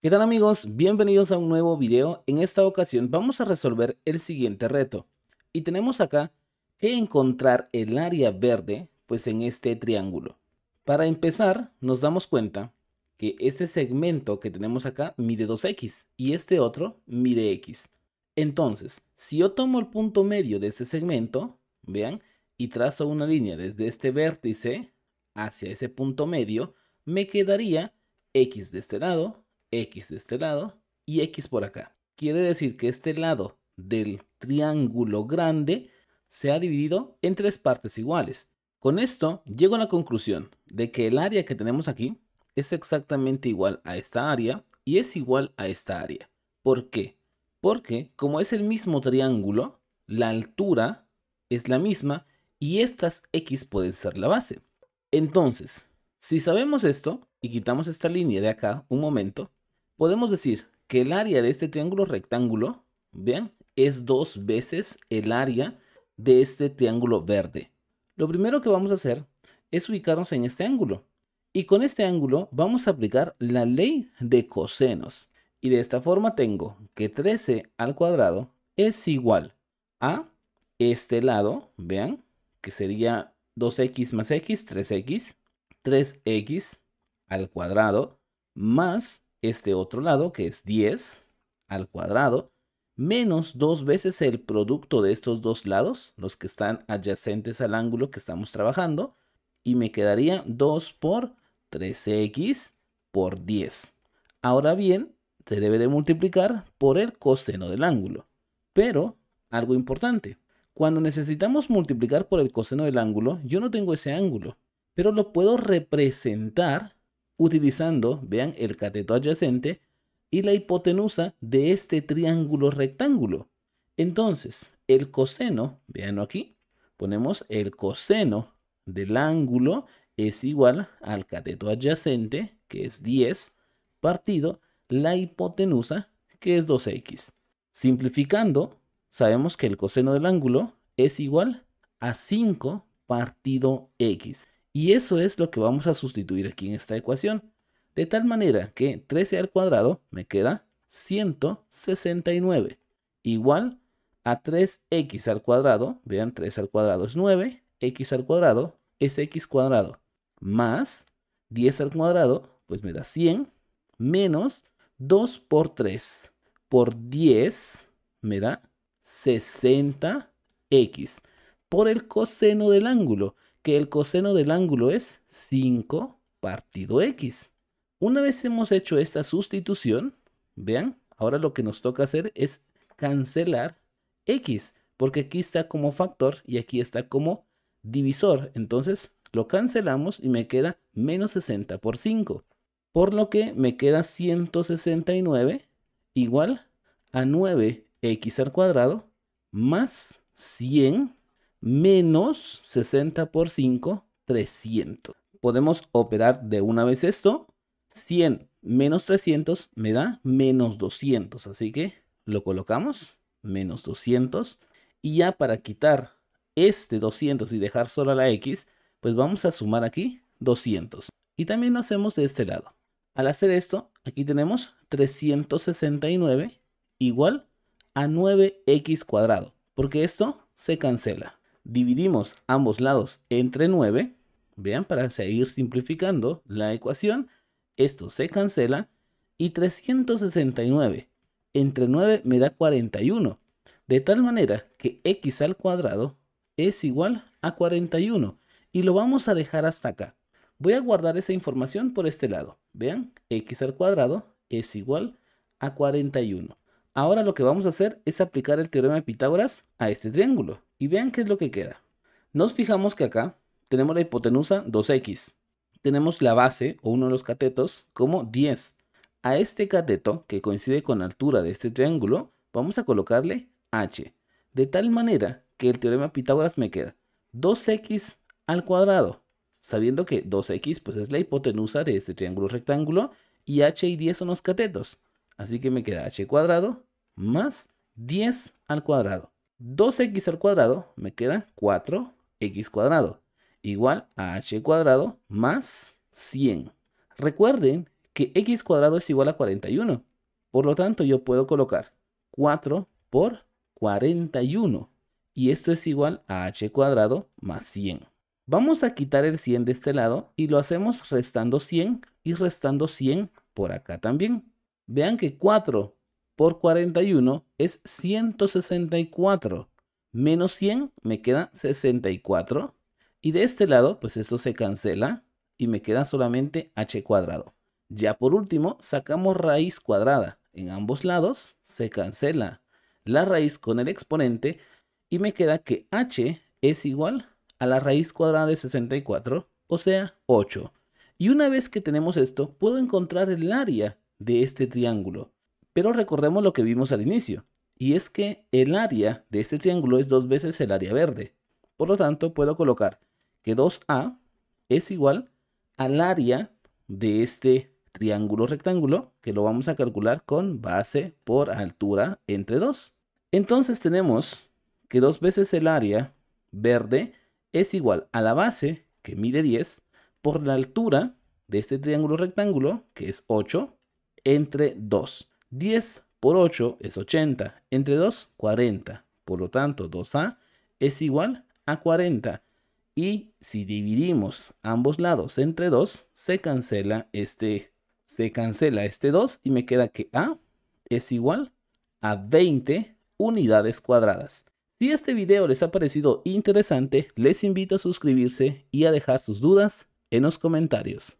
¿Qué tal amigos? Bienvenidos a un nuevo video. En esta ocasión vamos a resolver el siguiente reto. Y tenemos acá que encontrar el área verde pues en este triángulo. Para empezar nos damos cuenta que este segmento que tenemos acá mide 2x y este otro mide x. Entonces, si yo tomo el punto medio de este segmento, vean, y trazo una línea desde este vértice hacia ese punto medio, me quedaría x de este lado x de este lado y x por acá. Quiere decir que este lado del triángulo grande se ha dividido en tres partes iguales. Con esto llego a la conclusión de que el área que tenemos aquí es exactamente igual a esta área y es igual a esta área. ¿Por qué? Porque como es el mismo triángulo, la altura es la misma y estas x pueden ser la base. Entonces, si sabemos esto y quitamos esta línea de acá un momento, Podemos decir que el área de este triángulo rectángulo, bien, es dos veces el área de este triángulo verde. Lo primero que vamos a hacer es ubicarnos en este ángulo. Y con este ángulo vamos a aplicar la ley de cosenos. Y de esta forma tengo que 13 al cuadrado es igual a este lado, vean, que sería 2x más x, 3x, 3x al cuadrado, más este otro lado, que es 10 al cuadrado, menos dos veces el producto de estos dos lados, los que están adyacentes al ángulo que estamos trabajando, y me quedaría 2 por 3x por 10. Ahora bien, se debe de multiplicar por el coseno del ángulo. Pero, algo importante, cuando necesitamos multiplicar por el coseno del ángulo, yo no tengo ese ángulo, pero lo puedo representar utilizando, vean, el cateto adyacente y la hipotenusa de este triángulo rectángulo. Entonces, el coseno, veanlo aquí, ponemos el coseno del ángulo es igual al cateto adyacente, que es 10, partido la hipotenusa, que es 2x. Simplificando, sabemos que el coseno del ángulo es igual a 5 partido x. Y eso es lo que vamos a sustituir aquí en esta ecuación. De tal manera que 13 al cuadrado me queda 169 igual a 3x al cuadrado, vean 3 al cuadrado es 9, x al cuadrado es x cuadrado, más 10 al cuadrado, pues me da 100, menos 2 por 3 por 10 me da 60x por el coseno del ángulo el coseno del ángulo es 5 partido x. Una vez hemos hecho esta sustitución, vean, ahora lo que nos toca hacer es cancelar x, porque aquí está como factor y aquí está como divisor. Entonces lo cancelamos y me queda menos 60 por 5. Por lo que me queda 169 igual a 9x al cuadrado más 100 menos 60 por 5, 300. Podemos operar de una vez esto. 100 menos 300 me da menos 200. Así que lo colocamos, menos 200. Y ya para quitar este 200 y dejar sola la X, pues vamos a sumar aquí 200. Y también lo hacemos de este lado. Al hacer esto, aquí tenemos 369 igual a 9x cuadrado, porque esto se cancela. Dividimos ambos lados entre 9. Vean, para seguir simplificando la ecuación, esto se cancela. Y 369 entre 9 me da 41. De tal manera que x al cuadrado es igual a 41. Y lo vamos a dejar hasta acá. Voy a guardar esa información por este lado. Vean, x al cuadrado es igual a 41. Ahora lo que vamos a hacer es aplicar el teorema de Pitágoras a este triángulo. Y vean qué es lo que queda. Nos fijamos que acá tenemos la hipotenusa 2x. Tenemos la base o uno de los catetos como 10. A este cateto, que coincide con la altura de este triángulo, vamos a colocarle h. De tal manera que el teorema de Pitágoras me queda 2x al cuadrado. Sabiendo que 2x pues, es la hipotenusa de este triángulo rectángulo y h y 10 son los catetos. Así que me queda h cuadrado más 10 al cuadrado. 2x al cuadrado me queda 4x cuadrado igual a h cuadrado más 100. Recuerden que x cuadrado es igual a 41. Por lo tanto, yo puedo colocar 4 por 41. Y esto es igual a h cuadrado más 100. Vamos a quitar el 100 de este lado y lo hacemos restando 100 y restando 100 por acá también. Vean que 4 por 41 es 164. Menos 100 me queda 64. Y de este lado, pues esto se cancela y me queda solamente h cuadrado. Ya por último, sacamos raíz cuadrada. En ambos lados se cancela la raíz con el exponente y me queda que h es igual a la raíz cuadrada de 64, o sea, 8. Y una vez que tenemos esto, puedo encontrar el área de este triángulo. Pero recordemos lo que vimos al inicio, y es que el área de este triángulo es dos veces el área verde. Por lo tanto, puedo colocar que 2A es igual al área de este triángulo rectángulo, que lo vamos a calcular con base por altura entre 2. Entonces tenemos que dos veces el área verde es igual a la base, que mide 10, por la altura de este triángulo rectángulo, que es 8, entre 2. 10 por 8 es 80, entre 2, 40. Por lo tanto, 2A es igual a 40. Y si dividimos ambos lados entre 2, se cancela este se cancela este 2 y me queda que A es igual a 20 unidades cuadradas. Si este video les ha parecido interesante, les invito a suscribirse y a dejar sus dudas en los comentarios.